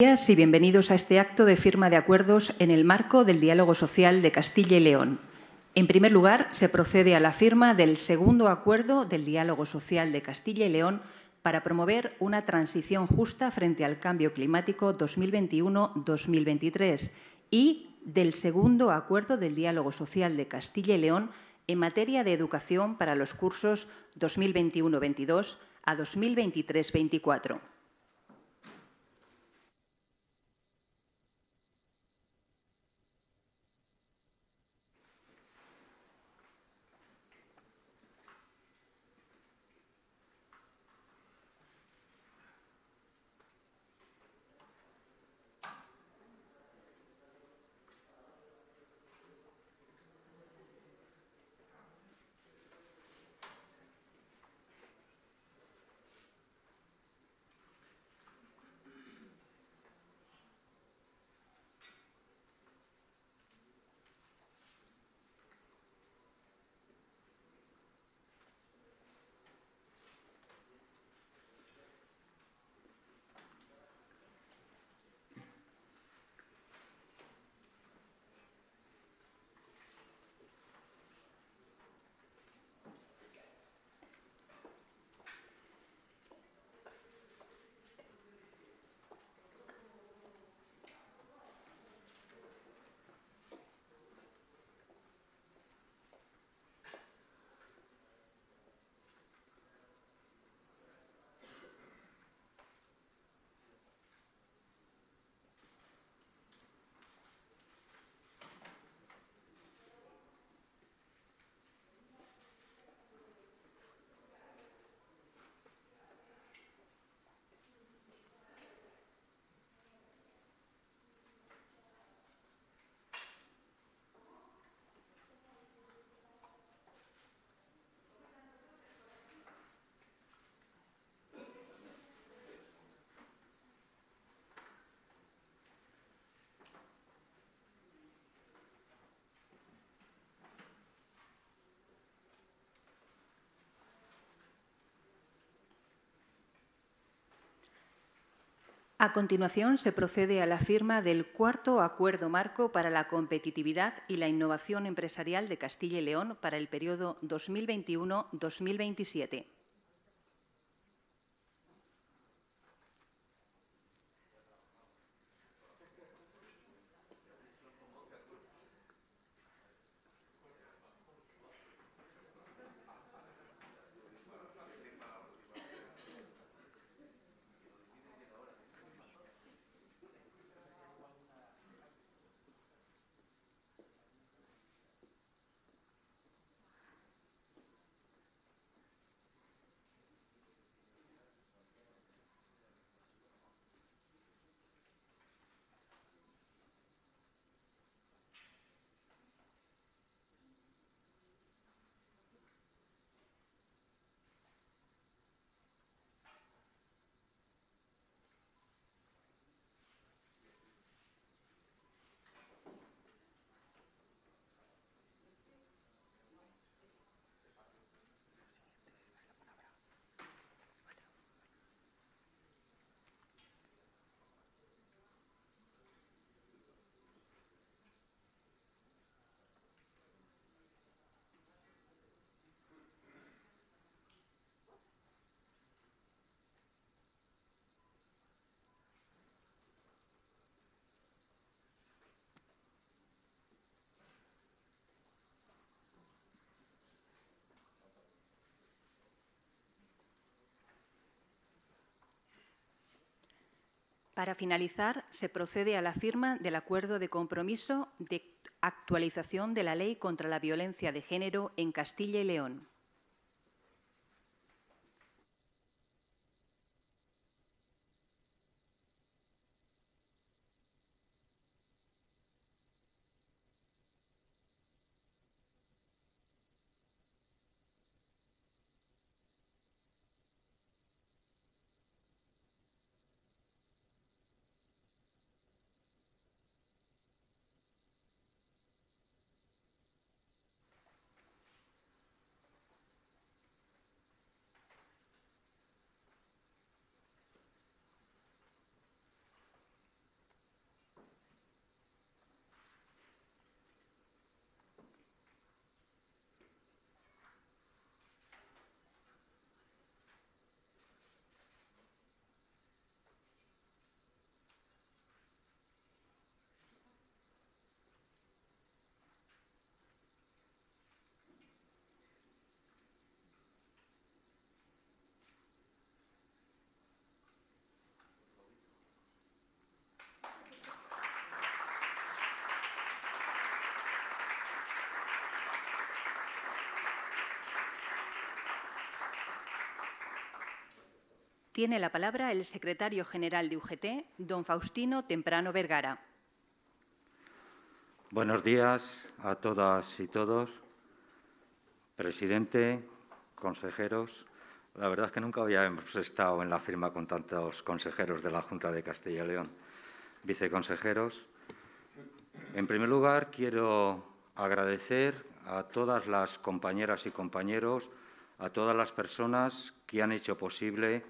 días y bienvenidos a este acto de firma de acuerdos en el marco del diálogo social de Castilla y León. En primer lugar, se procede a la firma del segundo acuerdo del diálogo social de Castilla y León para promover una transición justa frente al cambio climático 2021-2023 y del segundo acuerdo del diálogo social de Castilla y León en materia de educación para los cursos 2021-22 a 2023-24. A continuación, se procede a la firma del cuarto Acuerdo Marco para la Competitividad y la Innovación Empresarial de Castilla y León para el periodo 2021-2027. Para finalizar, se procede a la firma del acuerdo de compromiso de actualización de la Ley contra la Violencia de Género en Castilla y León. Tiene la palabra el secretario general de UGT, don Faustino Temprano Vergara. Buenos días a todas y todos. Presidente, consejeros, la verdad es que nunca habíamos estado en la firma con tantos consejeros de la Junta de Castilla y León. Viceconsejeros, en primer lugar quiero agradecer a todas las compañeras y compañeros, a todas las personas que han hecho posible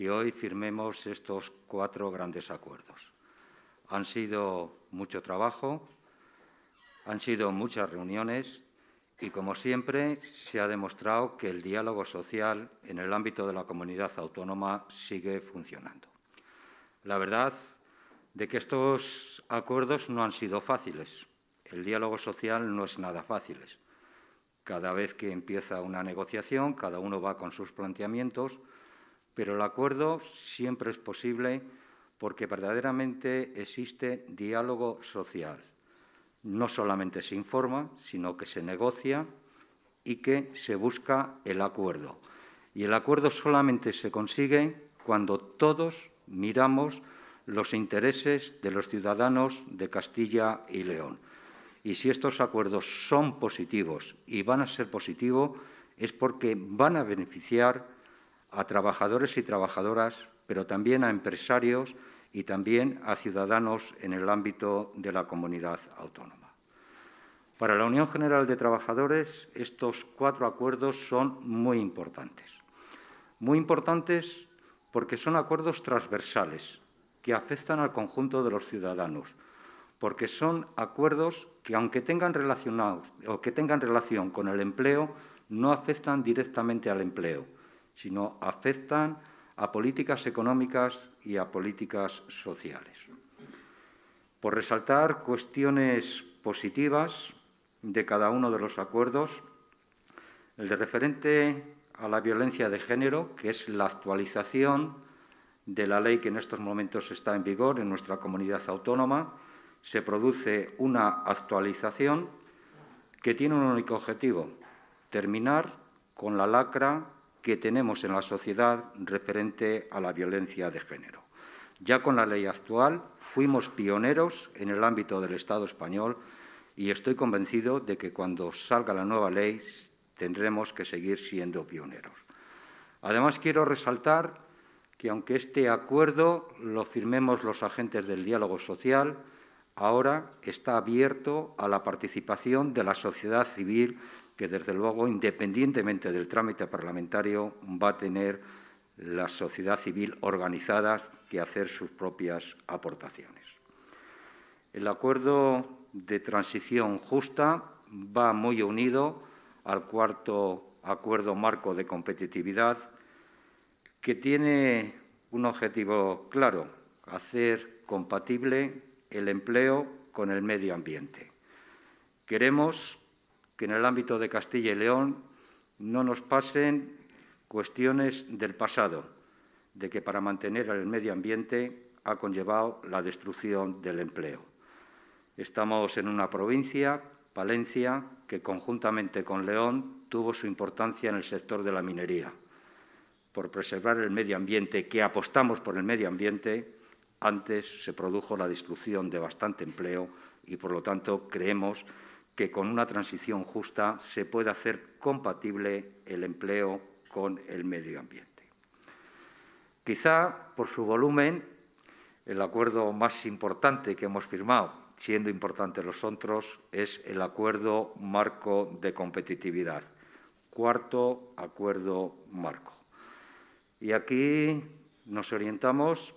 y hoy firmemos estos cuatro grandes acuerdos. Han sido mucho trabajo, han sido muchas reuniones y, como siempre, se ha demostrado que el diálogo social en el ámbito de la comunidad autónoma sigue funcionando. La verdad de que estos acuerdos no han sido fáciles. El diálogo social no es nada fácil. Cada vez que empieza una negociación, cada uno va con sus planteamientos, pero el acuerdo siempre es posible porque verdaderamente existe diálogo social. No solamente se informa, sino que se negocia y que se busca el acuerdo. Y el acuerdo solamente se consigue cuando todos miramos los intereses de los ciudadanos de Castilla y León. Y si estos acuerdos son positivos y van a ser positivos, es porque van a beneficiar a trabajadores y trabajadoras, pero también a empresarios y también a ciudadanos en el ámbito de la comunidad autónoma. Para la Unión General de Trabajadores, estos cuatro acuerdos son muy importantes. Muy importantes porque son acuerdos transversales que afectan al conjunto de los ciudadanos, porque son acuerdos que, aunque tengan, o que tengan relación con el empleo, no afectan directamente al empleo, sino afectan a políticas económicas y a políticas sociales. Por resaltar cuestiones positivas de cada uno de los acuerdos, el de referente a la violencia de género, que es la actualización de la ley que en estos momentos está en vigor en nuestra comunidad autónoma, se produce una actualización que tiene un único objetivo, terminar con la lacra que tenemos en la sociedad referente a la violencia de género. Ya con la ley actual fuimos pioneros en el ámbito del Estado español y estoy convencido de que cuando salga la nueva ley tendremos que seguir siendo pioneros. Además, quiero resaltar que aunque este acuerdo lo firmemos los agentes del diálogo social, ahora está abierto a la participación de la sociedad civil que desde luego, independientemente del trámite parlamentario, va a tener la sociedad civil organizada que hacer sus propias aportaciones. El acuerdo de transición justa va muy unido al cuarto acuerdo marco de competitividad, que tiene un objetivo claro, hacer compatible el empleo con el medio ambiente. Queremos que en el ámbito de Castilla y León no nos pasen cuestiones del pasado, de que para mantener el medio ambiente ha conllevado la destrucción del empleo. Estamos en una provincia, Palencia, que conjuntamente con León tuvo su importancia en el sector de la minería. Por preservar el medio ambiente, que apostamos por el medio ambiente, antes se produjo la destrucción de bastante empleo y, por lo tanto, creemos que con una transición justa se pueda hacer compatible el empleo con el medio ambiente. Quizá por su volumen, el acuerdo más importante que hemos firmado, siendo importantes los otros, es el acuerdo marco de competitividad, cuarto acuerdo marco. Y aquí nos orientamos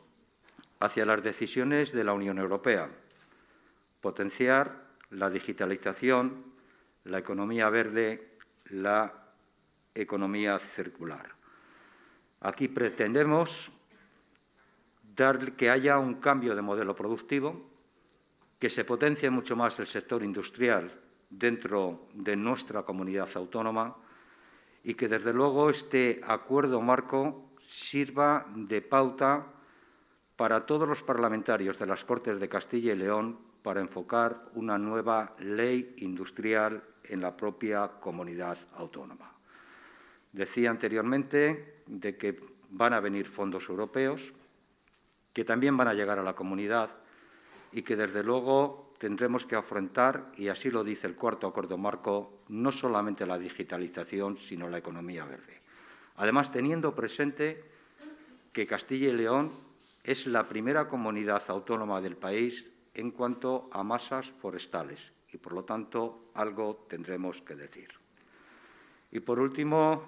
hacia las decisiones de la Unión Europea, potenciar la digitalización, la economía verde, la economía circular. Aquí pretendemos dar que haya un cambio de modelo productivo, que se potencie mucho más el sector industrial dentro de nuestra comunidad autónoma y que, desde luego, este acuerdo marco sirva de pauta para todos los parlamentarios de las Cortes de Castilla y León para enfocar una nueva ley industrial en la propia comunidad autónoma. Decía anteriormente de que van a venir fondos europeos, que también van a llegar a la comunidad y que, desde luego, tendremos que afrontar, y así lo dice el cuarto acuerdo marco, no solamente la digitalización, sino la economía verde. Además, teniendo presente que Castilla y León es la primera comunidad autónoma del país en cuanto a masas forestales y, por lo tanto, algo tendremos que decir. Y, por último,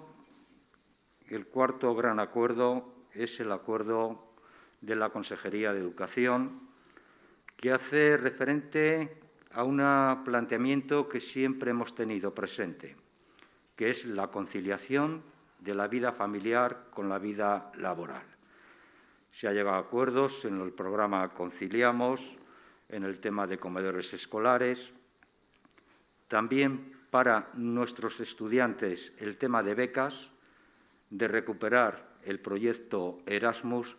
el cuarto gran acuerdo es el acuerdo de la Consejería de Educación, que hace referente a un planteamiento que siempre hemos tenido presente, que es la conciliación de la vida familiar con la vida laboral. Se ha llegado a acuerdos en el programa Conciliamos, en el tema de comedores escolares. También para nuestros estudiantes el tema de becas, de recuperar el proyecto Erasmus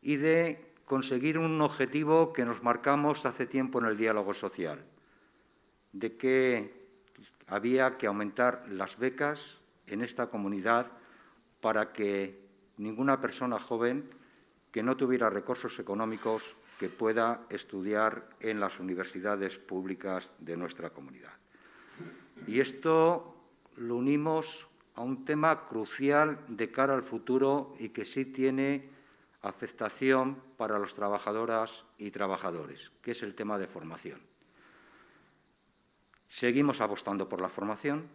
y de conseguir un objetivo que nos marcamos hace tiempo en el diálogo social, de que había que aumentar las becas en esta comunidad para que ninguna persona joven que no tuviera recursos económicos que pueda estudiar en las universidades públicas de nuestra comunidad. Y esto lo unimos a un tema crucial de cara al futuro y que sí tiene afectación para las trabajadoras y trabajadores, que es el tema de formación. Seguimos apostando por la formación,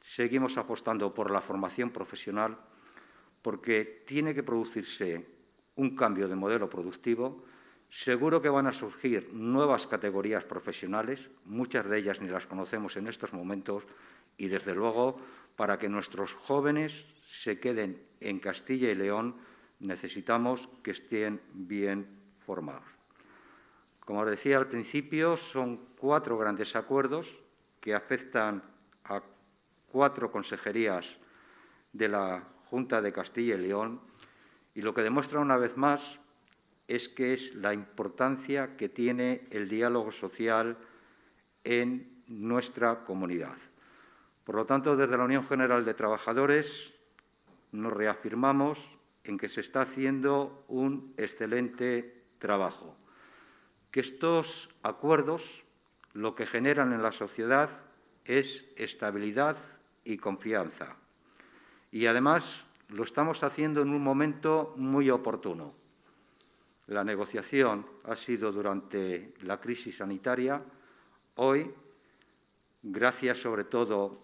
seguimos apostando por la formación profesional, porque tiene que producirse un cambio de modelo productivo Seguro que van a surgir nuevas categorías profesionales, muchas de ellas ni las conocemos en estos momentos, y desde luego, para que nuestros jóvenes se queden en Castilla y León, necesitamos que estén bien formados. Como decía al principio, son cuatro grandes acuerdos que afectan a cuatro consejerías de la Junta de Castilla y León y lo que demuestra una vez más es que es la importancia que tiene el diálogo social en nuestra comunidad. Por lo tanto, desde la Unión General de Trabajadores nos reafirmamos en que se está haciendo un excelente trabajo, que estos acuerdos lo que generan en la sociedad es estabilidad y confianza. Y además lo estamos haciendo en un momento muy oportuno, la negociación ha sido durante la crisis sanitaria. Hoy, gracias sobre todo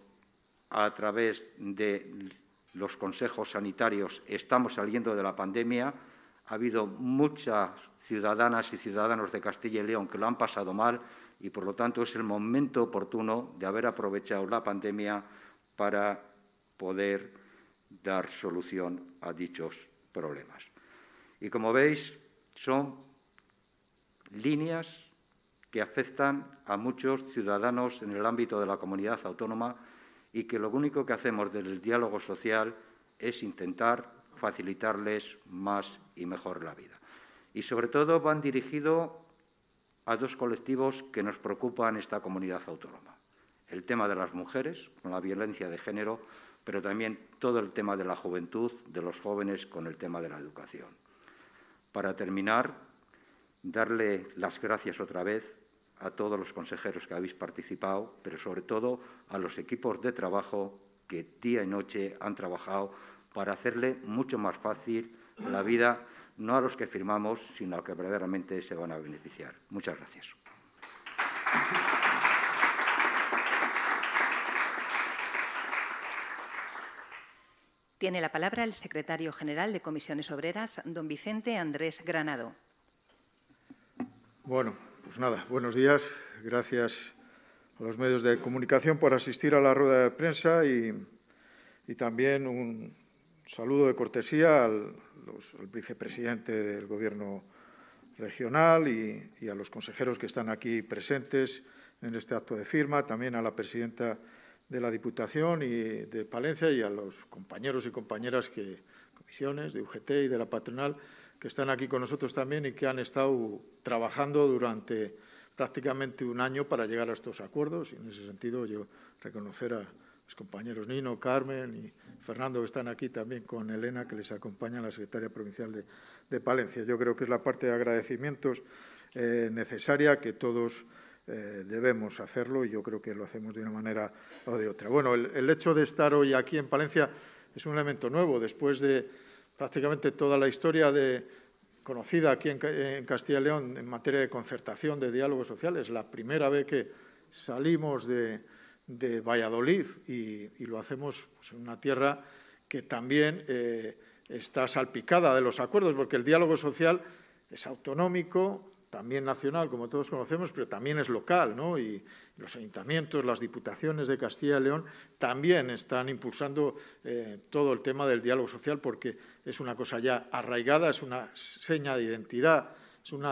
a través de los consejos sanitarios, estamos saliendo de la pandemia. Ha habido muchas ciudadanas y ciudadanos de Castilla y León que lo han pasado mal y, por lo tanto, es el momento oportuno de haber aprovechado la pandemia para poder dar solución a dichos problemas. Y como veis, son líneas que afectan a muchos ciudadanos en el ámbito de la comunidad autónoma y que lo único que hacemos desde el diálogo social es intentar facilitarles más y mejor la vida. Y sobre todo van dirigidos a dos colectivos que nos preocupan esta comunidad autónoma. El tema de las mujeres, con la violencia de género, pero también todo el tema de la juventud, de los jóvenes, con el tema de la educación. Para terminar, darle las gracias otra vez a todos los consejeros que habéis participado, pero sobre todo a los equipos de trabajo que día y noche han trabajado para hacerle mucho más fácil la vida, no a los que firmamos, sino a los que verdaderamente se van a beneficiar. Muchas gracias. Tiene la palabra el secretario general de Comisiones Obreras, don Vicente Andrés Granado. Bueno, pues nada, buenos días. Gracias a los medios de comunicación por asistir a la rueda de prensa y, también un saludo de cortesía al, vicepresidente del Gobierno regional y a los consejeros que están aquí presentes en este acto de firma, también a la presidenta de la Diputación y de Palencia y a los compañeros y compañeras que comisiones de UGT y de la patronal que están aquí con nosotros también y que han estado trabajando durante prácticamente un año para llegar a estos acuerdos. Y en ese sentido yo reconocer a mis compañeros Nino, Carmen y Fernando que están aquí también con Elena, que les acompaña la secretaria provincial de, Palencia. Yo creo que es la parte de agradecimientos eh, necesaria que todos eh, debemos hacerlo y yo creo que lo hacemos de una manera o de otra. Bueno, el, hecho de estar hoy aquí en Palencia es un elemento nuevo. Después de prácticamente toda la historia conocida aquí en, Castilla y León en materia de concertación, de diálogo social, es la primera vez que salimos de, de Valladolid y, lo hacemos pues, en una tierra que también eh, está salpicada de los acuerdos, porque el diálogo social es autonómico, también nacional, como todos conocemos, pero también es local, ¿no? Y los ayuntamientos, las diputaciones de Castilla y León también están impulsando eh, todo el tema del diálogo social porque es una cosa ya arraigada, es una seña de identidad, es un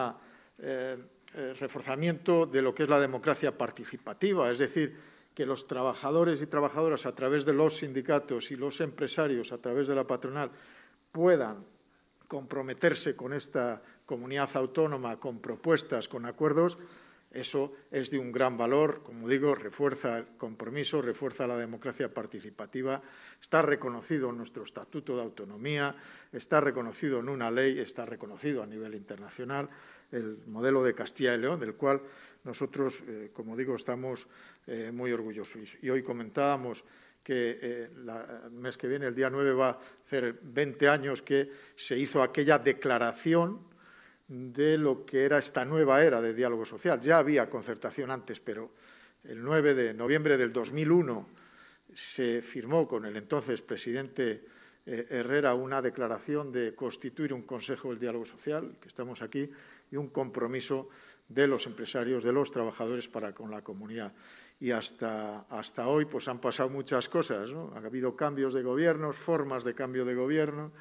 eh, eh, reforzamiento de lo que es la democracia participativa, es decir, que los trabajadores y trabajadoras a través de los sindicatos y los empresarios a través de la patronal puedan comprometerse con esta comunidad autónoma con propuestas, con acuerdos, eso es de un gran valor, como digo, refuerza el compromiso, refuerza la democracia participativa, está reconocido en nuestro Estatuto de Autonomía, está reconocido en una ley, está reconocido a nivel internacional el modelo de Castilla y León, del cual nosotros, eh, como digo, estamos eh, muy orgullosos. Y hoy comentábamos que eh, el mes que viene, el día 9, va a ser 20 años que se hizo aquella declaración de lo que era esta nueva era de diálogo social. Ya había concertación antes, pero el 9 de noviembre del 2001 se firmó con el entonces presidente eh, Herrera una declaración de constituir un Consejo del Diálogo Social, que estamos aquí, y un compromiso de los empresarios, de los trabajadores para con la comunidad. Y hasta, hoy pues, han pasado muchas cosas. Ha habido cambios de gobiernos, formas de cambio de gobierno,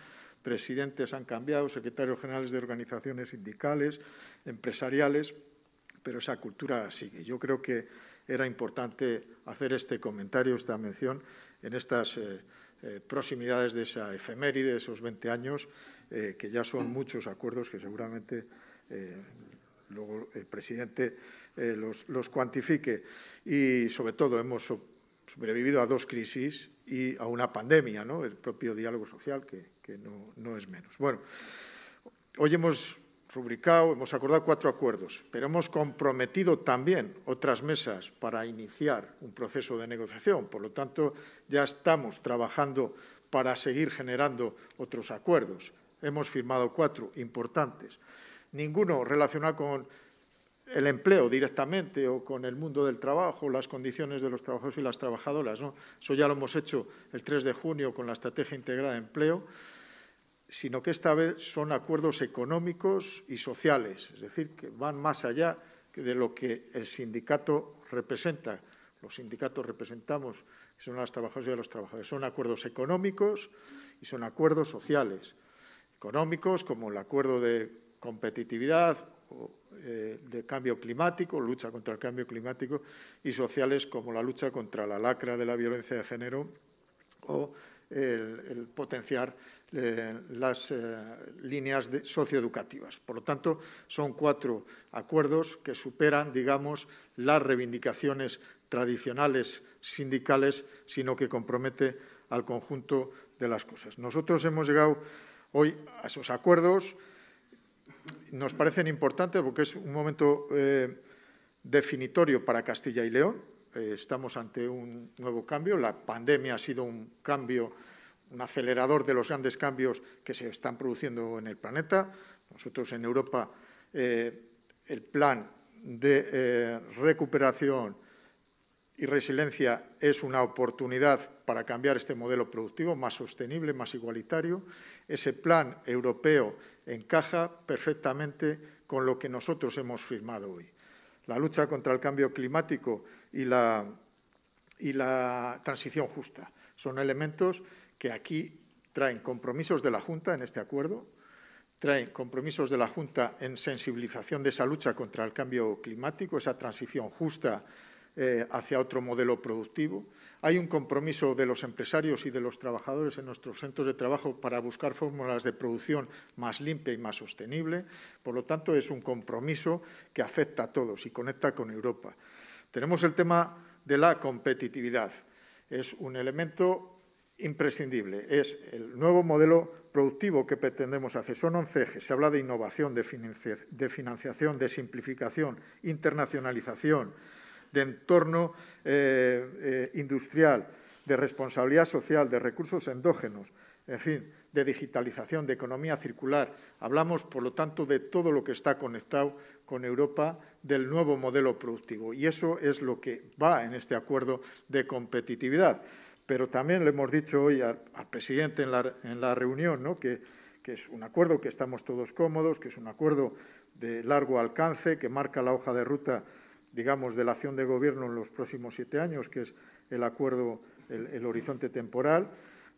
presidentes han cambiado, secretarios generales de organizaciones sindicales, empresariales, pero esa cultura sigue. Yo creo que era importante hacer este comentario, esta mención, en estas eh, eh, proximidades de esa efeméride, de esos 20 años, eh, que ya son muchos acuerdos que seguramente luego el presidente los, los, cuantifique. Y, sobre todo, hemos sobrevivido a dos crisis y a una pandemia, ¿no? el propio diálogo social, que, no, no, es menos. Bueno, hoy hemos rubricado, hemos acordado cuatro acuerdos, pero hemos comprometido también otras mesas para iniciar un proceso de negociación. Por lo tanto, ya estamos trabajando para seguir generando otros acuerdos. Hemos firmado cuatro importantes, ninguno relacionado con el empleo directamente o con el mundo del trabajo, las condiciones de los trabajadores y las trabajadoras. ¿no? Eso ya lo hemos hecho el 3 de junio con la Estrategia Integrada de Empleo, sino que esta vez son acuerdos económicos y sociales, es decir, que van más allá de lo que el sindicato representa. Los sindicatos representamos, que son las trabajadoras y los trabajadores. Son acuerdos económicos y son acuerdos sociales. Económicos, como el acuerdo de competitividad, eh, de cambio climático, lucha contra el cambio climático, y sociales como la lucha contra la lacra de la violencia de género o el, potenciar eh, las eh, líneas socioeducativas. Por lo tanto, son cuatro acuerdos que superan, digamos, las reivindicaciones tradicionales sindicales, sino que compromete al conjunto de las cosas. Nosotros hemos llegado hoy a esos acuerdos nos parecen importantes porque es un momento eh, definitorio para Castilla y León. Eh, estamos ante un nuevo cambio. La pandemia ha sido un cambio, un acelerador de los grandes cambios que se están produciendo en el planeta. Nosotros en Europa, eh, el plan de recuperación y resiliencia es una oportunidad para cambiar este modelo productivo más sostenible, más igualitario. Ese plan europeo encaja perfectamente con lo que nosotros hemos firmado hoy. La lucha contra el cambio climático y la, y la transición justa son elementos que aquí traen compromisos de la Junta en este acuerdo, traen compromisos de la Junta en sensibilización de esa lucha contra el cambio climático, esa transición justa eh, hacia otro modelo productivo. Hay un compromiso de los empresarios y de los trabajadores en nuestros centros de trabajo para buscar fórmulas de producción más limpia y más sostenible. Por lo tanto, es un compromiso que afecta a todos y conecta con Europa. Tenemos el tema de la competitividad. Es un elemento imprescindible. Es el nuevo modelo productivo que pretendemos hacer. Son 11 ejes. Se habla de innovación, de, financiación, de simplificación, internacionalización, de entorno eh, eh, industrial, de responsabilidad social, de recursos endógenos, en fin, de digitalización, de economía circular. Hablamos, por lo tanto, de todo lo que está conectado con Europa, del nuevo modelo productivo. Y eso es lo que va en este acuerdo de competitividad. Pero también le hemos dicho hoy al, presidente en la, reunión ¿no? que es un acuerdo que estamos todos cómodos, que es un acuerdo de largo alcance, que marca la hoja de ruta digamos, de la acción de gobierno en los próximos siete años, que es el acuerdo, el, horizonte temporal,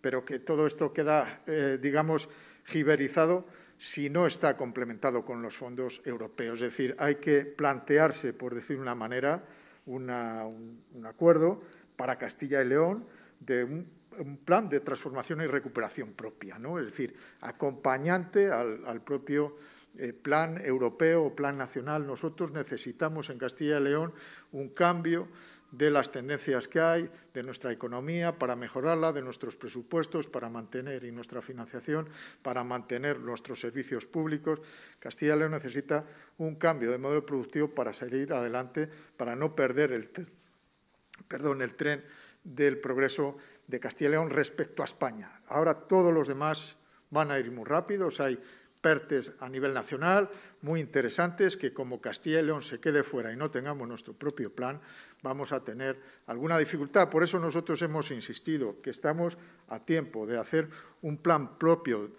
pero que todo esto queda, eh, digamos, giberizado si no está complementado con los fondos europeos. Es decir, hay que plantearse, por decir una manera, un, acuerdo para Castilla y León de un, plan de transformación y recuperación propia, ¿no? es decir, acompañante al propio eh, plan europeo o plan nacional. Nosotros necesitamos en Castilla y León un cambio de las tendencias que hay, de nuestra economía, para mejorarla, de nuestros presupuestos, para mantener y nuestra financiación, para mantener nuestros servicios públicos. Castilla y León necesita un cambio de modelo productivo para salir adelante, para no perder el, perdón, el tren del progreso de Castilla y León respecto a España. Ahora todos los demás van a ir muy rápidos, hay a nivel nacional muy interesantes que como Castilla y León se quede fuera y no tengamos nuestro propio plan, vamos a tener alguna dificultad. Por eso nosotros hemos insistido que estamos a tiempo de hacer un plan propio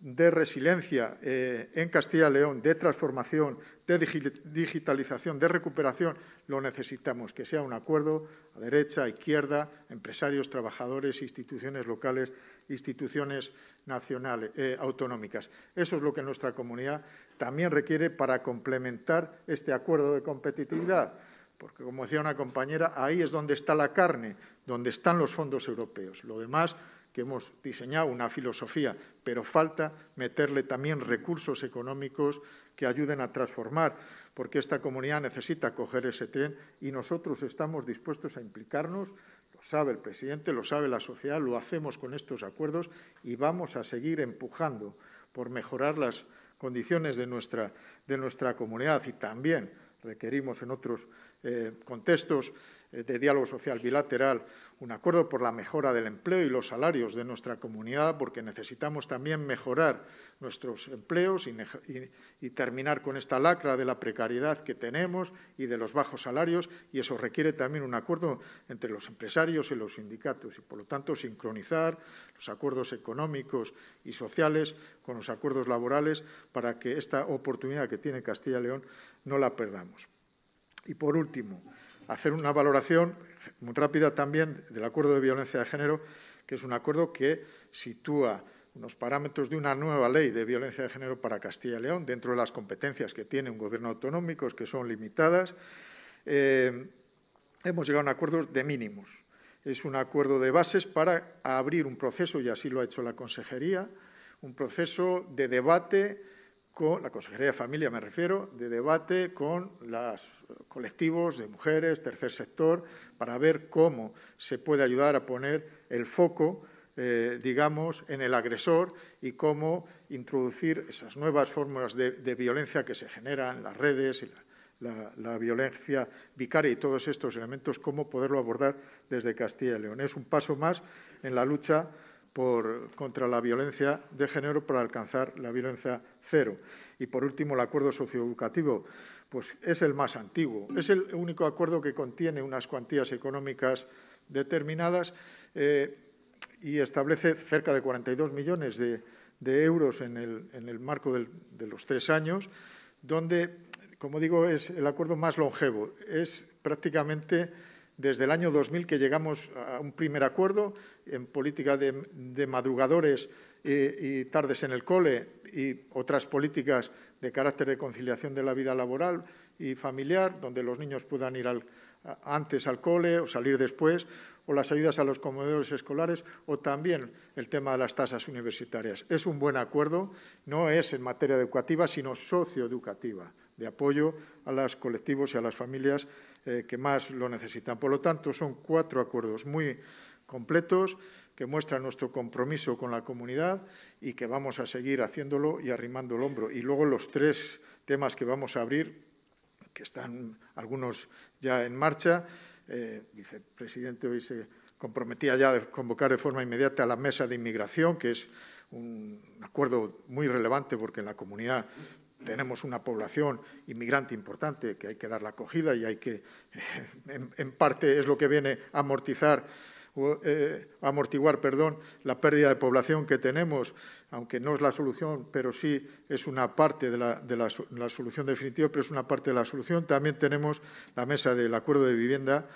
de resiliencia eh, en Castilla y León, de transformación, de digitalización, de recuperación, lo necesitamos, que sea un acuerdo a derecha, a izquierda, empresarios, trabajadores, instituciones locales, instituciones nacionales, eh, autonómicas. Eso es lo que nuestra comunidad también requiere para complementar este acuerdo de competitividad, porque, como decía una compañera, ahí es donde está la carne, donde están los fondos europeos. Lo demás que hemos diseñado una filosofía, pero falta meterle también recursos económicos que ayuden a transformar porque esta comunidad necesita coger ese tren y nosotros estamos dispuestos a implicarnos, lo sabe el presidente, lo sabe la sociedad, lo hacemos con estos acuerdos y vamos a seguir empujando por mejorar las condiciones de nuestra, de nuestra comunidad y también requerimos en otros eh, contextos eh, de diálogo social bilateral, un acuerdo por la mejora del empleo y los salarios de nuestra comunidad, porque necesitamos también mejorar nuestros empleos y, terminar con esta lacra de la precariedad que tenemos y de los bajos salarios, y eso requiere también un acuerdo entre los empresarios y los sindicatos, y por lo tanto sincronizar los acuerdos económicos y sociales con los acuerdos laborales para que esta oportunidad que tiene Castilla y León no la perdamos. Y por último, hacer una valoración muy rápida también del acuerdo de violencia de género, que es un acuerdo que sitúa unos parámetros de una nueva ley de violencia de género para Castilla y León, dentro de las competencias que tiene un gobierno autonómico, que son limitadas. Eh, hemos llegado a un acuerdo de mínimos. Es un acuerdo de bases para abrir un proceso, y así lo ha hecho la consejería, un proceso de debate la Consejería de Familia, me refiero, de debate con los eh, colectivos de mujeres, tercer sector, para ver cómo se puede ayudar a poner el foco, eh, digamos, en el agresor y cómo introducir esas nuevas fórmulas de, violencia que se generan en las redes y la, la, violencia vicaria y todos estos elementos, cómo poderlo abordar desde Castilla y León. Es un paso más en la lucha contra la violencia de género para alcanzar la violencia cero. Y por último, el acuerdo socioeducativo, pues es el más antiguo. Es el único acuerdo que contiene unas cuantías económicas determinadas eh, y establece cerca de 42 millones de, euros en el, marco de los tres años, donde, como digo, es el acuerdo más longevo. Es prácticamente desde el año 2000 que llegamos a un primer acuerdo en política de, madrugadores y, tardes en el cole y otras políticas de carácter de conciliación de la vida laboral y familiar, donde los niños puedan ir antes al cole o salir después, o las ayudas a los comedores escolares, o también el tema de las tasas universitarias. Es un buen acuerdo, no es en materia educativa, sino socioeducativa, de apoyo a los colectivos y a las familias eh, que más lo necesitan. Por lo tanto, son cuatro acuerdos muy completos que muestran nuestro compromiso con la comunidad y que vamos a seguir haciéndolo y arrimando el hombro. Y luego los tres temas que vamos a abrir, que están algunos ya en marcha. Eh, el vicepresidente hoy se comprometía ya de convocar de forma inmediata a la mesa de inmigración, que es un acuerdo muy relevante porque en la comunidad tenemos una población inmigrante importante que hay que dar la acogida y hay que, eh, en, parte es lo que viene a amortizar eh, amortiguar perdón, la pérdida de población que tenemos, aunque no es la solución, pero sí es una parte de, la, la, solución definitiva, pero es una parte de la solución. También tenemos la mesa del acuerdo de vivienda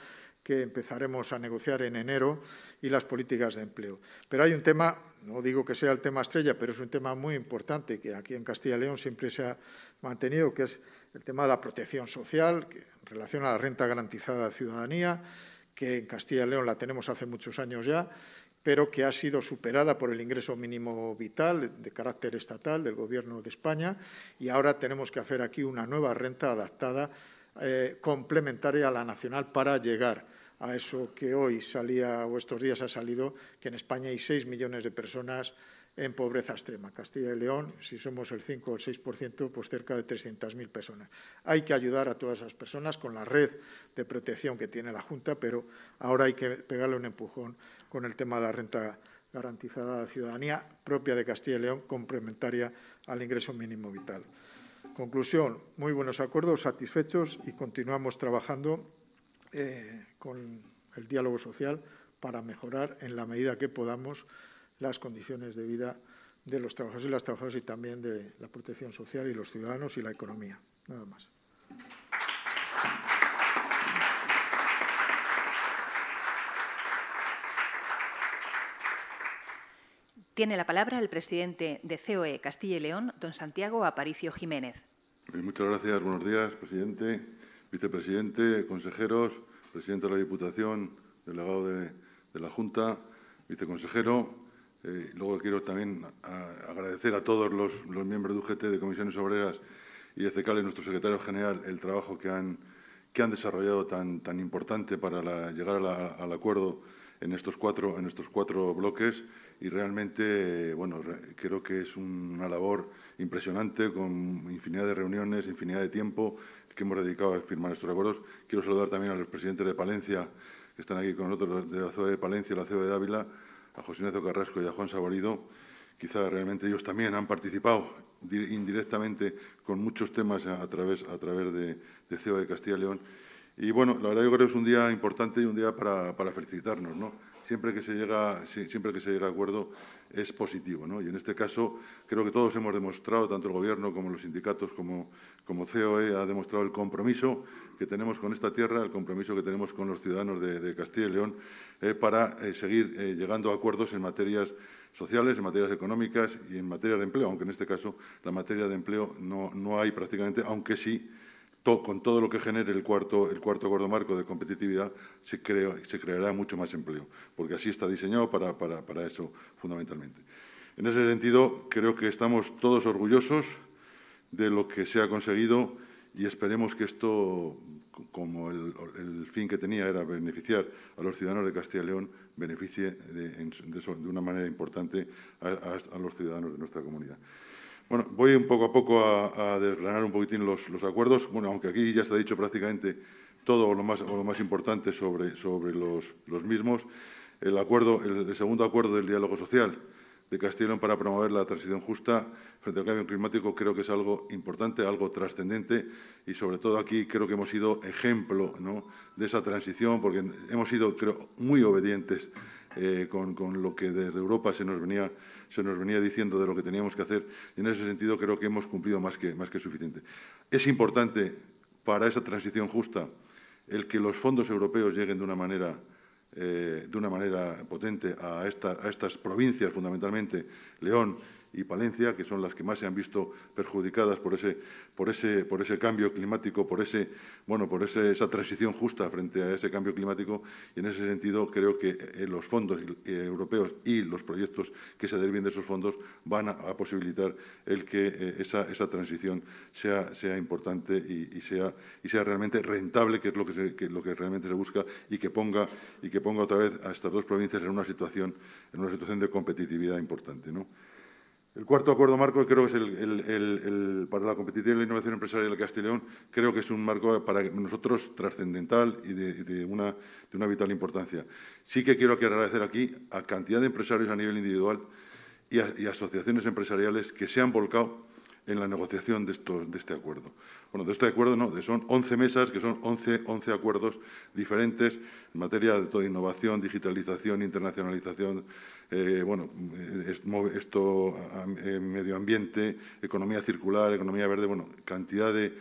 que empezaremos a negociar en enero y las políticas de empleo. Pero hay un tema, no digo que sea el tema estrella, pero es un tema muy importante que aquí en Castilla y León siempre se ha mantenido, que es el tema de la protección social que, en relación a la renta garantizada de ciudadanía, que en Castilla y León la tenemos hace muchos años ya, pero que ha sido superada por el ingreso mínimo vital de carácter estatal del Gobierno de España y ahora tenemos que hacer aquí una nueva renta adaptada eh, complementaria a la nacional para llegar a eso que hoy salía o estos días ha salido, que en España hay 6 millones de personas en pobreza extrema. Castilla y León, si somos el 5 o el 6%, pues cerca de 300.000 personas. Hay que ayudar a todas esas personas con la red de protección que tiene la Junta, pero ahora hay que pegarle un empujón con el tema de la renta garantizada a la ciudadanía propia de Castilla y León, complementaria al ingreso mínimo vital. Conclusión, muy buenos acuerdos, satisfechos y continuamos trabajando eh, con el diálogo social para mejorar en la medida que podamos las condiciones de vida de los trabajadores y las trabajadoras y también de la protección social y los ciudadanos y la economía. Nada más. Tiene la palabra el presidente de COE Castilla y León, don Santiago Aparicio Jiménez. Pues muchas gracias, buenos días, presidente, vicepresidente, consejeros, presidente de la Diputación, delegado de, la Junta, viceconsejero. Eh, luego quiero también agradecer a todos los, miembros de UGT, de Comisiones Obreras y de CECALE, nuestro secretario general, el trabajo que han, que han desarrollado tan, tan importante para la, llegar al acuerdo en estos cuatro, en estos cuatro bloques y realmente, bueno, creo que es una labor impresionante con infinidad de reuniones, infinidad de tiempo que hemos dedicado a firmar estos acuerdos. Quiero saludar también a los presidentes de Palencia, que están aquí con nosotros, de la ciudad de Palencia, la ciudad de Ávila, a José Ignacio Carrasco y a Juan Saborido. Quizá realmente ellos también han participado indirectamente con muchos temas a través, a través de, de CEO de Castilla y León. Y bueno, la verdad yo creo que es un día importante y un día para, felicitarnos, ¿no? Siempre que se llega, siempre que se llega a acuerdo es positivo, ¿no? Y en este caso creo que todos hemos demostrado, tanto el Gobierno como los sindicatos, como, como COE, ha demostrado el compromiso que tenemos con esta tierra, el compromiso que tenemos con los ciudadanos de, Castilla y León eh, para eh, seguir eh, llegando a acuerdos en materias sociales, en materias económicas y en materia de empleo, aunque en este caso la materia de empleo no, no hay prácticamente, aunque sí con todo lo que genere el cuarto, cuarto marco de competitividad, se, creará mucho más empleo, porque así está diseñado para, eso fundamentalmente. En ese sentido, creo que estamos todos orgullosos de lo que se ha conseguido y esperemos que esto, como el, fin que tenía era beneficiar a los ciudadanos de Castilla y León, beneficie de, una manera importante a los ciudadanos de nuestra comunidad. Bueno, voy un poco a poco a, a desgranar un poquitín los, acuerdos. Bueno, aunque aquí ya está dicho prácticamente todo lo más, lo más importante sobre, sobre los, mismos. El, acuerdo, el, segundo acuerdo del diálogo social de Castellón para promover la transición justa frente al cambio climático creo que es algo importante, algo trascendente y sobre todo aquí creo que hemos sido ejemplo ¿no? de esa transición porque hemos sido, creo, muy obedientes eh, con, con, lo que desde Europa se nos venía se nos venía diciendo de lo que teníamos que hacer y en ese sentido creo que hemos cumplido más que, más que suficiente. Es importante para esa transición justa el que los fondos europeos lleguen de una manera eh, de una manera potente a, estas provincias, fundamentalmente León y Palencia, que son las que más se han visto perjudicadas por ese, cambio climático, por, esa transición justa frente a ese cambio climático. Y en ese sentido, creo que eh, los fondos eh, europeos y los proyectos que se deriven de esos fondos van a, posibilitar el que eh, esa, transición sea, importante y, sea, realmente rentable, que es lo que, realmente se busca, y que ponga otra vez a estas dos provincias en una situación, de competitividad importante. El cuarto acuerdo marco creo que es el, para la competitividad y la innovación empresarial de Castileón, creo que es un marco para nosotros trascendental y de, una, vital importancia. Sí que quiero agradecer aquí a cantidad de empresarios a nivel individual y asociaciones empresariales que se han volcado en la negociación de, esto, de este acuerdo. Bueno, de este acuerdo no, de son 11 mesas, que son 11, 11 acuerdos diferentes en materia de toda innovación, digitalización, internacionalización, eh, bueno, eh, esto, eh, medio ambiente, economía circular, economía verde, bueno, cantidad de,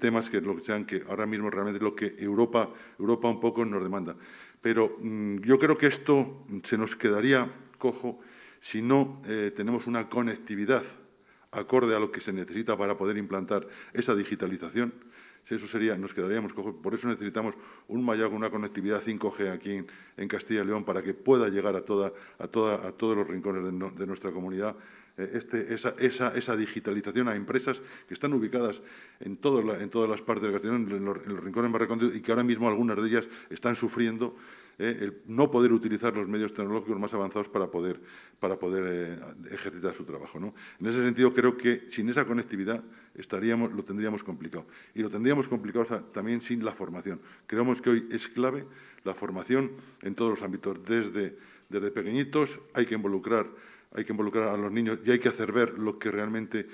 temas que, lo que, sean, que ahora mismo realmente es lo que Europa, Europa un poco nos demanda. Pero mm, yo creo que esto se nos quedaría cojo si no tenemos una conectividad acorde a lo que se necesita para poder implantar esa digitalización. eso sería, nos quedaríamos Por eso necesitamos un Mayago, una conectividad 5G aquí en, Castilla y León para que pueda llegar a, a, todos los rincones de, nuestra comunidad. Eh, este, esa, digitalización a empresas que están ubicadas en, en todas las partes de Castilla y León, en los, los rincones más recónditos, y que ahora mismo algunas de ellas están sufriendo eh, el no poder utilizar los medios tecnológicos más avanzados para poder, para poder eh, ejercitar su trabajo. En ese sentido, creo que sin esa conectividad estaríamos, lo tendríamos complicado. Y lo tendríamos complicado también sin la formación. Creemos que hoy es clave la formación en todos los ámbitos. desde pequeñitos hay que involucrar hay que involucrar a los niños y hay que hacer ver lo que realmente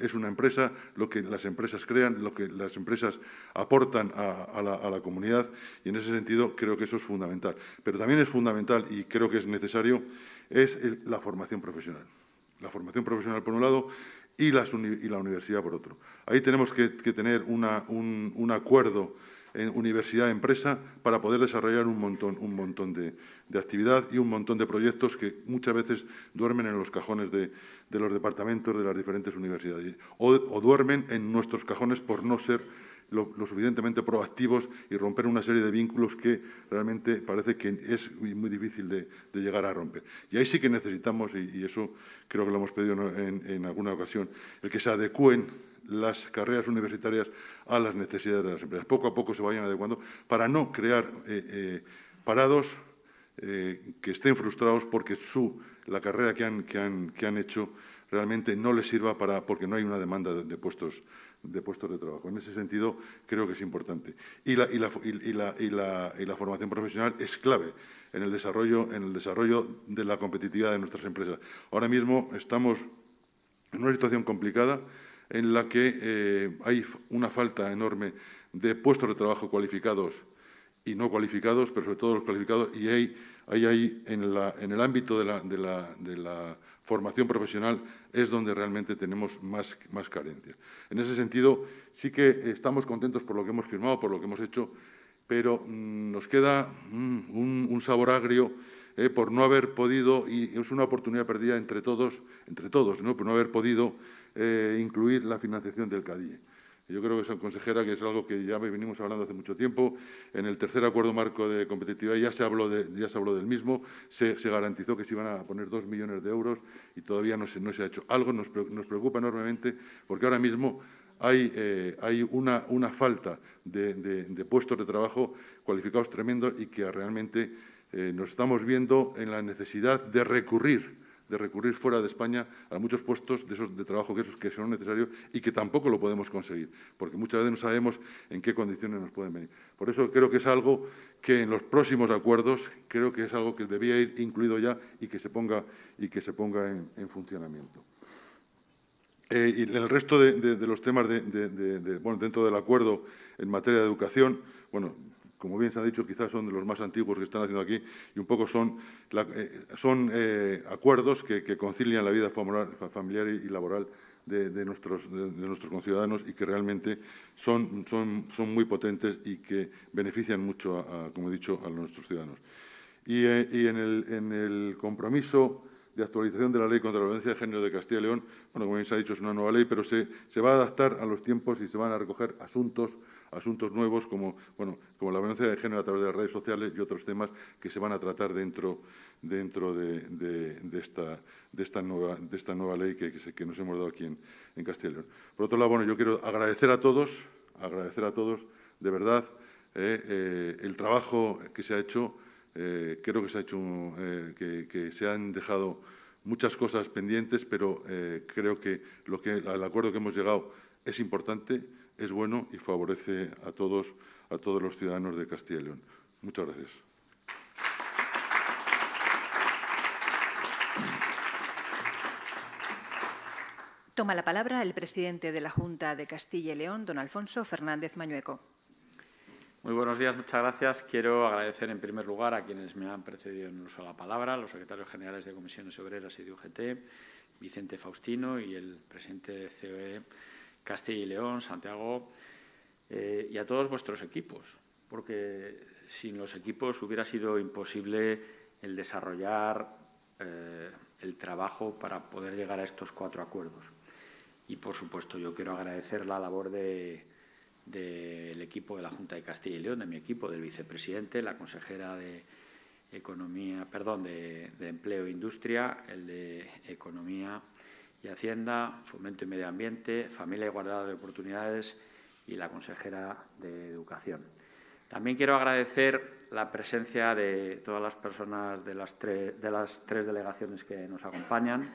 es una empresa, lo que las empresas crean, lo que las empresas aportan a, la, comunidad y en ese sentido creo que eso es fundamental. Pero también es fundamental y creo que es necesario es la formación profesional. La formación profesional por un lado y, la universidad por otro. Ahí tenemos que, tener un, un acuerdo en universidad, empresa, para poder desarrollar un montón, un montón de, actividad y un montón de proyectos que muchas veces duermen en los cajones de, los departamentos de las diferentes universidades o, duermen en nuestros cajones por no ser lo, suficientemente proactivos y romper una serie de vínculos que realmente parece que es muy difícil de, llegar a romper. Y ahí sí que necesitamos, y, eso creo que lo hemos pedido en, en alguna ocasión, el que se adecúen las carreras universitarias a las necesidades de las empresas. Poco a poco se vayan adecuando para no crear eh, eh, parados eh, que estén frustrados porque su, la carrera que han, hecho realmente no les sirva para, porque no hay una demanda de, puestos de puestos de trabajo. En ese sentido, creo que es importante. Y la, la formación profesional es clave en el, desarrollo, en el desarrollo de la competitividad de nuestras empresas. Ahora mismo estamos en una situación complicada en la que eh, hay una falta enorme de puestos de trabajo cualificados y no cualificados, pero sobre todo los cualificados, y hay, hay, en, el ámbito de la, formación profesional es donde realmente tenemos más, más carencias. En ese sentido, sí que estamos contentos por lo que hemos firmado, por lo que hemos hecho, pero mm, nos queda mm, un, sabor agrio eh, por no haber podido, y es una oportunidad perdida entre todos, entre todos, por no haber podido eh, incluir la financiación del CADIE. Yo creo que, son consejera, que es algo que ya venimos hablando hace mucho tiempo. En el tercer acuerdo marco de competitividad ya se habló, del mismo, se, garantizó que se iban a poner dos millones de euros y todavía no se, ha hecho. Algo nos, nos preocupa enormemente porque ahora mismo hay, eh, una, falta de, puestos de trabajo cualificados tremendos y que realmente eh, nos estamos viendo en la necesidad de recurrir de recurrir fuera de España a muchos puestos de, esos, de trabajo que, que son necesarios y que tampoco lo podemos conseguir, porque muchas veces no sabemos en qué condiciones nos pueden venir. Por eso creo que es algo que en los próximos acuerdos creo que es algo que debía ir incluido ya y que se ponga, y que se ponga en, funcionamiento. Eh, y el resto de, los temas de, bueno, dentro del acuerdo en materia de educación, bueno, como bien se ha dicho, quizás son de los más antiguos que están haciendo aquí y un poco son, eh, eh, acuerdos que, concilian la vida familiar y laboral de, nuestros, de, conciudadanos y que realmente son, muy potentes y que benefician mucho, como he dicho, a nuestros ciudadanos. Y, eh, en, el, compromiso de actualización de la Ley contra la Violencia de Género de Castilla y León, bueno, como bien se ha dicho, es una nueva ley, pero se va a adaptar a los tiempos y se van a recoger asuntos asuntos nuevos como, bueno, como la violencia de género a través de las redes sociales y otros temas que se van a tratar dentro, dentro de, esta, de, esta nueva, de nueva ley que, nos hemos dado aquí en, en Castilla y León. Por otro lado, bueno, yo quiero agradecer a todos, agradecer a todos, de verdad, eh, eh, el trabajo que se ha hecho. Eh, creo que se, ha hecho que, se han dejado muchas cosas pendientes, pero creo que, lo que el acuerdo que hemos llegado es importante es bueno y favorece a todos, a todos los ciudadanos de Castilla y León. Muchas gracias. Toma la palabra el presidente de la Junta de Castilla y León, don Alfonso Fernández Mañueco. Muy buenos días, muchas gracias. Quiero agradecer en primer lugar a quienes me han precedido en el uso de la palabra, los secretarios generales de Comisiones Obreras y de UGT, Vicente Faustino y el presidente de COE, Castilla y León, Santiago eh, y a todos vuestros equipos, porque sin los equipos hubiera sido imposible el desarrollar eh, el trabajo para poder llegar a estos cuatro acuerdos. Y, por supuesto, yo quiero agradecer la labor del de, equipo de la Junta de Castilla y León, de mi equipo, del vicepresidente, la consejera de Economía, perdón, de, de Empleo e Industria, el de Economía y Hacienda, Fomento y Medio Ambiente, Familia y guardada de Oportunidades y la consejera de Educación. También quiero agradecer la presencia de todas las personas de las, de las tres delegaciones que nos acompañan,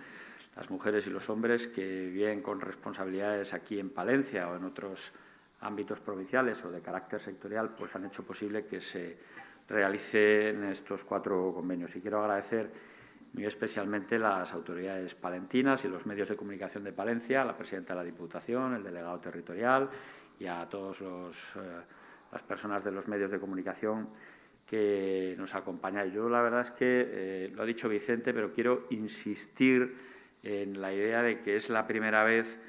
las mujeres y los hombres que vienen con responsabilidades aquí en Palencia o en otros ámbitos provinciales o de carácter sectorial, pues han hecho posible que se realicen estos cuatro convenios. Y quiero agradecer muy especialmente las autoridades palentinas y los medios de comunicación de Palencia, la presidenta de la Diputación, el delegado territorial y a todas eh, las personas de los medios de comunicación que nos acompañan. Yo la verdad es que, eh, lo ha dicho Vicente, pero quiero insistir en la idea de que es la primera vez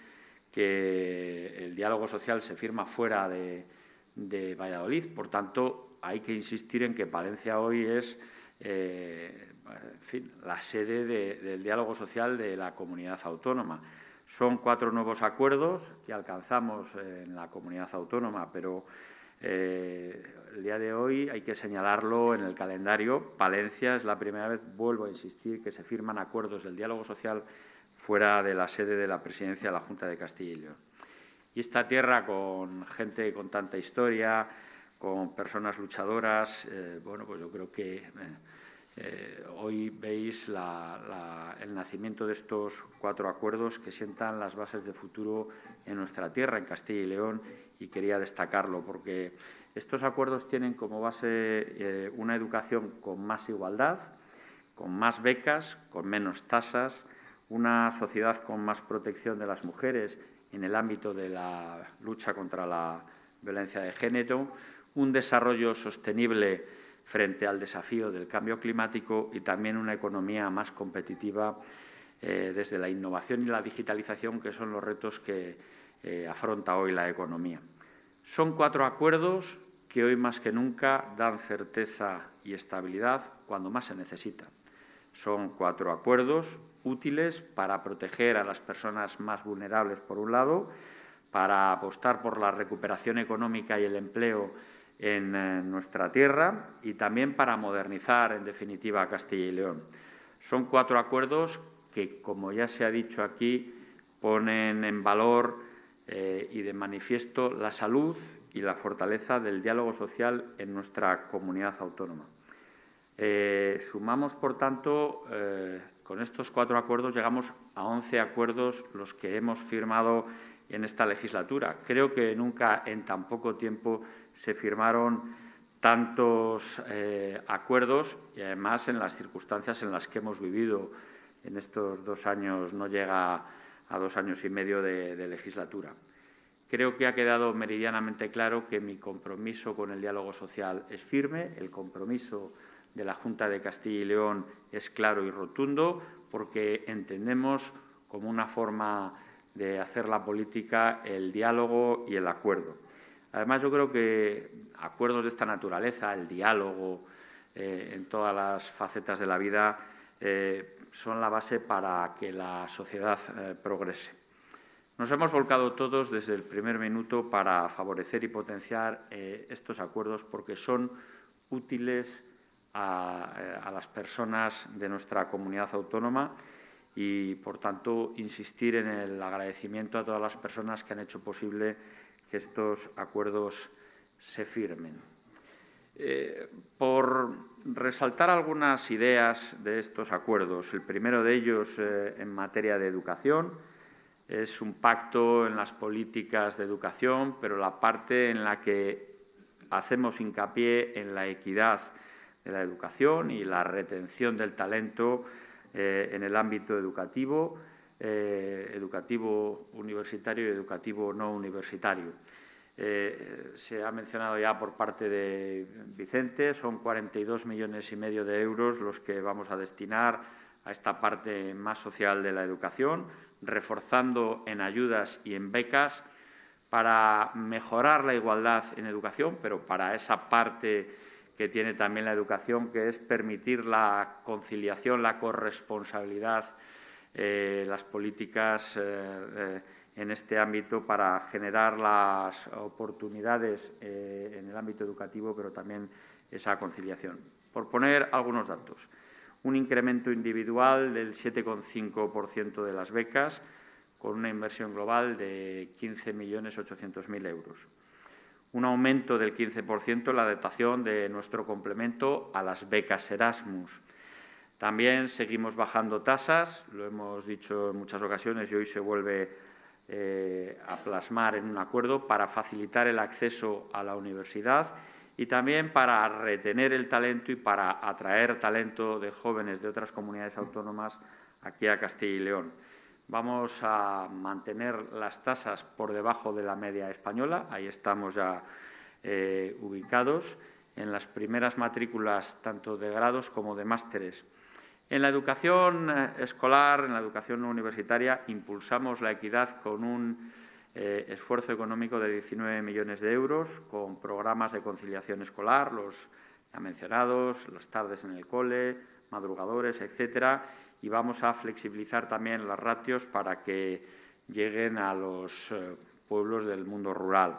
que el diálogo social se firma fuera de, de Valladolid. Por tanto, hay que insistir en que Palencia hoy es eh, en fin, la sede del diálogo social de la comunidad autónoma. Son cuatro nuevos acuerdos que alcanzamos en la comunidad autónoma, pero eh, el día de hoy hay que señalarlo en el calendario. Palencia es la primera vez, vuelvo a insistir, que se firman acuerdos del diálogo social fuera de la sede de la presidencia de la Junta de Castilla y Y esta tierra con gente con tanta historia, con personas luchadoras, eh, bueno, pues yo creo que… Eh, eh, hoy veis el nacimiento de estos cuatro acuerdos que sientan las bases de futuro en nuestra tierra, en Castilla y León, y quería destacarlo porque estos acuerdos tienen como base eh, una educación con más igualdad, con más becas, con menos tasas, una sociedad con más protección de las mujeres en el ámbito de la lucha contra la violencia de género, un desarrollo sostenible frente al desafío del cambio climático y también una economía más competitiva eh, desde la innovación y la digitalización, que son los retos que eh, afronta hoy la economía. Son cuatro acuerdos que hoy más que nunca dan certeza y estabilidad cuando más se necesita. Son cuatro acuerdos útiles para proteger a las personas más vulnerables, por un lado, para apostar por la recuperación económica y el empleo en, eh, nuestra tierra y también para modernizar, en definitiva, Castilla y León. Son cuatro acuerdos que, como ya se ha dicho aquí, ponen en valor eh, y de manifiesto la salud y la fortaleza del diálogo social en nuestra comunidad autónoma. Eh, sumamos, por tanto, con estos cuatro acuerdos llegamos a 11 acuerdos los que hemos firmado en esta legislatura. Creo que nunca en tan poco tiempo se firmaron tantos eh, acuerdos y además en las circunstancias en las que hemos vivido en estos dos años, no llega a dos años y medio de legislatura. Creo que ha quedado meridianamente claro que mi compromiso con el diálogo social es firme, el compromiso de la Junta de Castilla y León es claro y rotundo, porque entendemos como una forma de hacer la política el diálogo y el acuerdo. Además, yo creo que acuerdos de esta naturaleza, el diálogo eh, en todas las facetas de la vida, eh, son la base para que la sociedad eh, progrese. Nos hemos volcado todos desde el primer minuto para favorecer y potenciar estos acuerdos porque son útiles a las personas de nuestra comunidad autónoma y, por tanto, insistir en el agradecimiento a todas las personas que han hecho posible que estos acuerdos se firmen. Eh, por resaltar algunas ideas de estos acuerdos, el primero de ellos eh, en materia de educación es un pacto en las políticas de educación, pero la parte en la que hacemos hincapié en la equidad de la educación y la retención del talento eh, en el ámbito educativo, eh, educativo universitario y educativo no universitario. Eh, se ha mencionado ya por parte de Vicente, son 42 millones y medio de euros los que vamos a destinar a esta parte más social de la educación, reforzando en ayudas y en becas para mejorar la igualdad en educación, pero para esa parte que tiene también la educación, que es permitir la conciliación, la corresponsabilidad, eh, las políticas eh, eh, en este ámbito para generar las oportunidades en el ámbito educativo, pero también esa conciliación. Por poner algunos datos, un incremento individual del 7,5% de las becas, con una inversión global de 15.800.000 euros un aumento del 15% en la dotación de nuestro complemento a las becas Erasmus. También seguimos bajando tasas, lo hemos dicho en muchas ocasiones y hoy se vuelve eh, a plasmar en un acuerdo para facilitar el acceso a la universidad y también para retener el talento y para atraer talento de jóvenes de otras comunidades autónomas aquí a Castilla y León. Vamos a mantener las tasas por debajo de la media española, ahí estamos ya eh, ubicados, en las primeras matrículas tanto de grados como de másteres. En la educación eh, escolar, en la educación universitaria, impulsamos la equidad con un eh, esfuerzo económico de 19 millones de euros, con programas de conciliación escolar, los ya mencionados, las tardes en el cole, madrugadores, etcétera, y vamos a flexibilizar también las ratios para que lleguen a los eh, pueblos del mundo rural.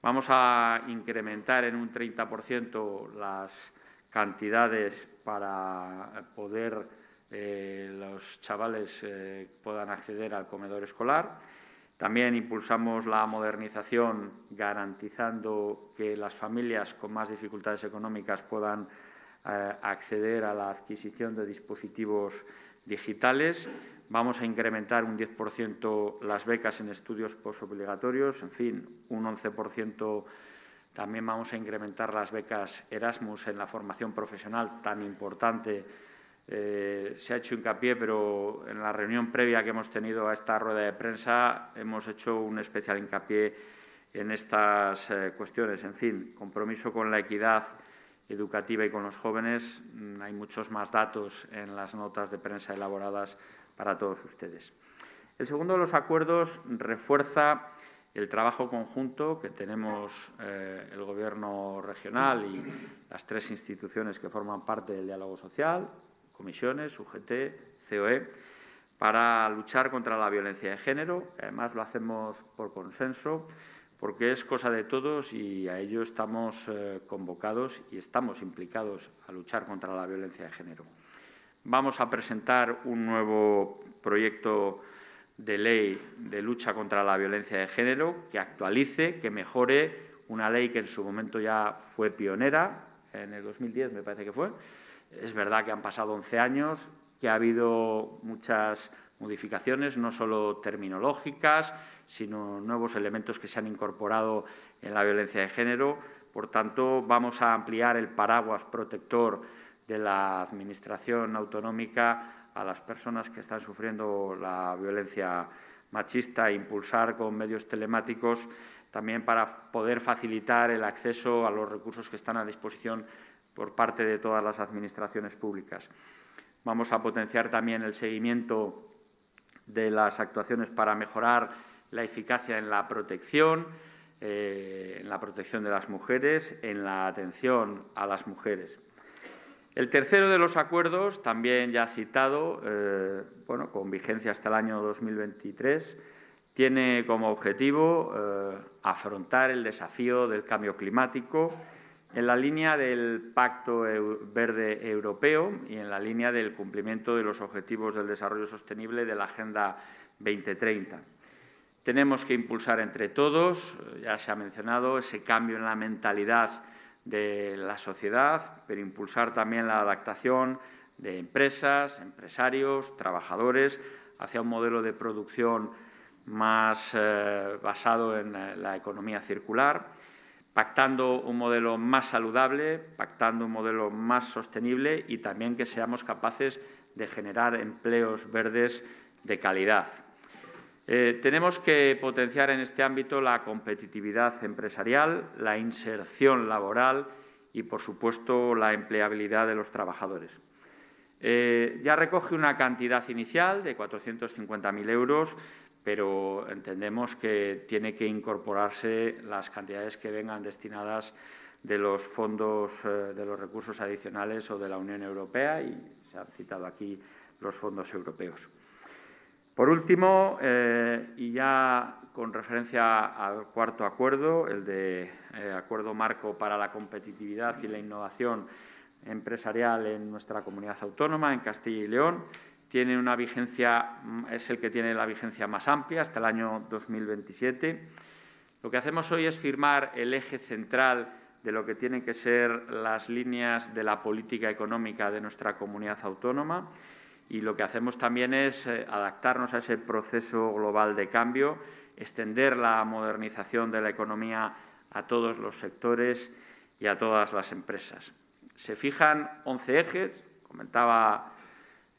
Vamos a incrementar en un 30% las cantidades para poder eh, los chavales eh, puedan acceder al comedor escolar. También impulsamos la modernización garantizando que las familias con más dificultades económicas puedan ...a acceder a la adquisición de dispositivos digitales. Vamos a incrementar un 10% las becas en estudios posobligatorios, en fin, un 11% también vamos a incrementar las becas Erasmus en la formación profesional tan importante. Eh, se ha hecho hincapié, pero en la reunión previa que hemos tenido a esta rueda de prensa hemos hecho un especial hincapié en estas eh, cuestiones. En fin, compromiso con la equidad educativa y con los jóvenes. Mm, hay muchos más datos en las notas de prensa elaboradas para todos ustedes. El segundo de los acuerdos refuerza el trabajo conjunto que tenemos eh, el Gobierno regional y las tres instituciones que forman parte del diálogo social, comisiones, UGT, COE, para luchar contra la violencia de género. Además, lo hacemos por consenso porque es cosa de todos y a ello estamos eh, convocados y estamos implicados a luchar contra la violencia de género. Vamos a presentar un nuevo proyecto de ley de lucha contra la violencia de género que actualice, que mejore una ley que en su momento ya fue pionera, en el 2010 me parece que fue. Es verdad que han pasado 11 años, que ha habido muchas modificaciones no solo terminológicas, sino nuevos elementos que se han incorporado en la violencia de género. Por tanto, vamos a ampliar el paraguas protector de la Administración autonómica a las personas que están sufriendo la violencia machista e impulsar con medios telemáticos también para poder facilitar el acceso a los recursos que están a disposición por parte de todas las Administraciones públicas. Vamos a potenciar también el seguimiento de las actuaciones para mejorar la eficacia en la protección, eh, en la protección de las mujeres, en la atención a las mujeres. El tercero de los acuerdos, también ya citado, eh, bueno, con vigencia hasta el año 2023, tiene como objetivo eh, afrontar el desafío del cambio climático en la línea del Pacto Verde Europeo y en la línea del cumplimiento de los objetivos del desarrollo sostenible de la Agenda 2030. Tenemos que impulsar entre todos, ya se ha mencionado, ese cambio en la mentalidad de la sociedad, pero impulsar también la adaptación de empresas, empresarios, trabajadores hacia un modelo de producción más eh, basado en eh, la economía circular pactando un modelo más saludable, pactando un modelo más sostenible y también que seamos capaces de generar empleos verdes de calidad. Eh, tenemos que potenciar en este ámbito la competitividad empresarial, la inserción laboral y, por supuesto, la empleabilidad de los trabajadores. Eh, ya recoge una cantidad inicial de 450.000 euros pero entendemos que tiene que incorporarse las cantidades que vengan destinadas de los fondos, eh, de los recursos adicionales o de la Unión Europea y se han citado aquí los fondos europeos. Por último, eh, y ya con referencia al cuarto acuerdo, el de eh, Acuerdo Marco para la Competitividad y la Innovación Empresarial en nuestra comunidad autónoma, en Castilla y León, una vigencia, mm, es el que tiene la vigencia más amplia hasta el año 2027. Lo que hacemos hoy es firmar el eje central de lo que tienen que ser las líneas de la política económica de nuestra comunidad autónoma y lo que hacemos también es eh, adaptarnos a ese proceso global de cambio, extender la modernización de la economía a todos los sectores y a todas las empresas. Se fijan 11 ejes, comentaba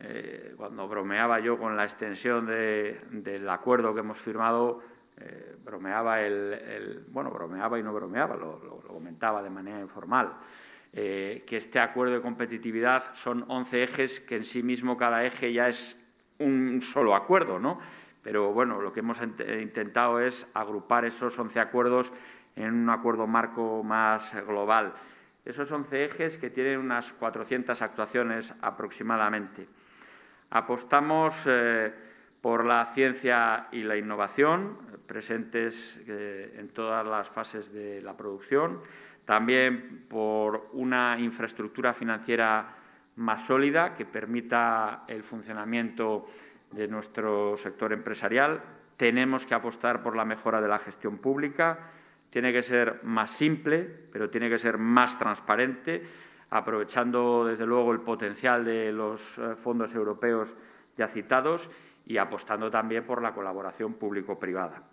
eh, cuando bromeaba yo con la extensión de, del acuerdo que hemos firmado, eh, bromeaba el, bueno, bromeaba y no bromeaba, lo, comentaba de manera informal, eh, que este acuerdo de competitividad son 11 ejes, que en sí mismo cada eje ya es un solo acuerdo, ¿no? Pero bueno, lo que hemos intentado es agrupar esos 11 acuerdos en un acuerdo marco más global. Esos 11 ejes que tienen unas 400 actuaciones aproximadamente. Apostamos eh, por la ciencia y la innovación, presentes eh, en todas las fases de la producción, también por una infraestructura financiera más sólida que permita el funcionamiento de nuestro sector empresarial. Tenemos que apostar por la mejora de la gestión pública. Tiene que ser más simple, pero tiene que ser más transparente aprovechando desde luego el potencial de los eh, fondos europeos ya citados y apostando también por la colaboración público-privada.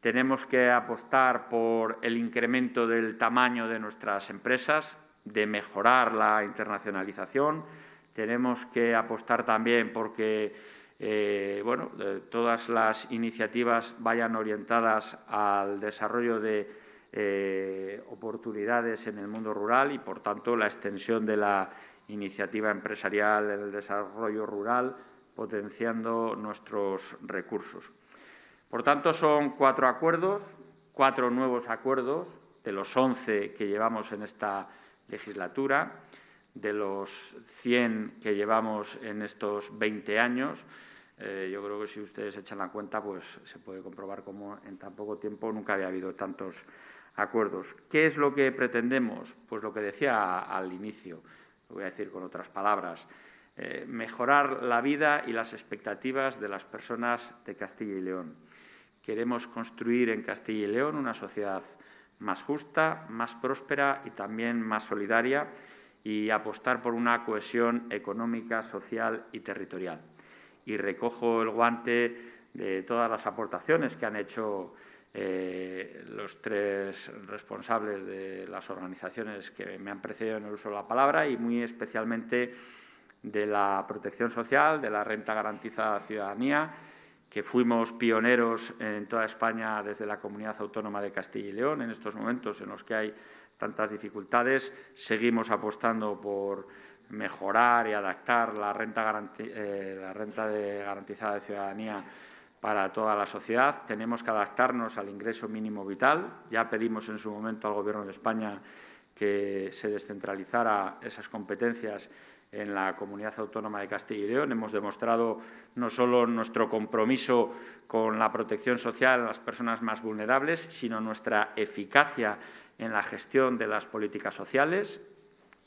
Tenemos que apostar por el incremento del tamaño de nuestras empresas, de mejorar la internacionalización. Tenemos que apostar también porque eh, bueno, todas las iniciativas vayan orientadas al desarrollo de eh, oportunidades en el mundo rural y, por tanto, la extensión de la iniciativa empresarial en el desarrollo rural, potenciando nuestros recursos. Por tanto, son cuatro acuerdos, cuatro nuevos acuerdos de los once que llevamos en esta legislatura, de los 100 que llevamos en estos 20 años. Eh, yo creo que si ustedes echan la cuenta, pues se puede comprobar cómo en tan poco tiempo nunca había habido tantos acuerdos. ¿Qué es lo que pretendemos? Pues lo que decía al inicio, lo voy a decir con otras palabras, eh, mejorar la vida y las expectativas de las personas de Castilla y León. Queremos construir en Castilla y León una sociedad más justa, más próspera y también más solidaria y apostar por una cohesión económica, social y territorial. Y recojo el guante de todas las aportaciones que han hecho eh, los tres responsables de las organizaciones que me han precedido en el uso de la palabra y muy especialmente de la protección social, de la renta garantizada a ciudadanía, que fuimos pioneros en toda España desde la comunidad autónoma de Castilla y León. En estos momentos en los que hay tantas dificultades, seguimos apostando por mejorar y adaptar la renta, eh, garantizada de ciudadanía para toda la sociedad. Tenemos que adaptarnos al ingreso mínimo vital. Ya pedimos en su momento al Gobierno de España que se descentralizara esas competencias en la comunidad autónoma de Castilla y León. Hemos demostrado no solo nuestro compromiso con la protección social a las personas más vulnerables, sino nuestra eficacia en la gestión de las políticas sociales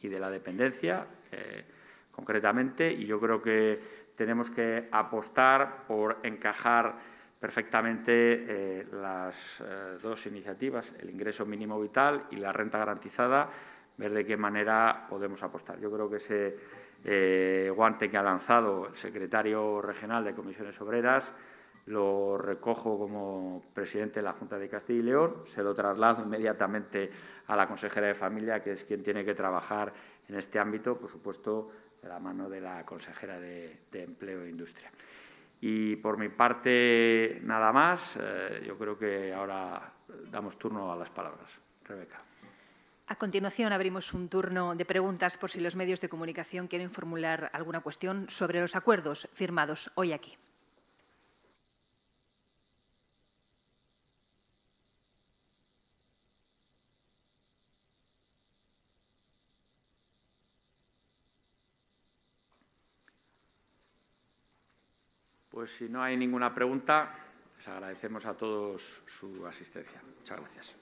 y de la dependencia, eh, concretamente. Y yo creo que tenemos que apostar por encajar perfectamente eh, las eh, dos iniciativas, el ingreso mínimo vital y la renta garantizada, ver de qué manera podemos apostar. Yo creo que ese eh, guante que ha lanzado el secretario regional de Comisiones Obreras lo recojo como presidente de la Junta de Castilla y León, se lo traslado inmediatamente a la consejera de Familia, que es quien tiene que trabajar en este ámbito, por supuesto, de la mano de la consejera de, Empleo e Industria. Y por mi parte, nada más. Eh, yo creo que ahora damos turno a las palabras. Rebeca. A continuación, abrimos un turno de preguntas por si los medios de comunicación quieren formular alguna cuestión sobre los acuerdos firmados hoy aquí. Pues si no hay ninguna pregunta, les pues agradecemos a todos su asistencia. Muchas gracias.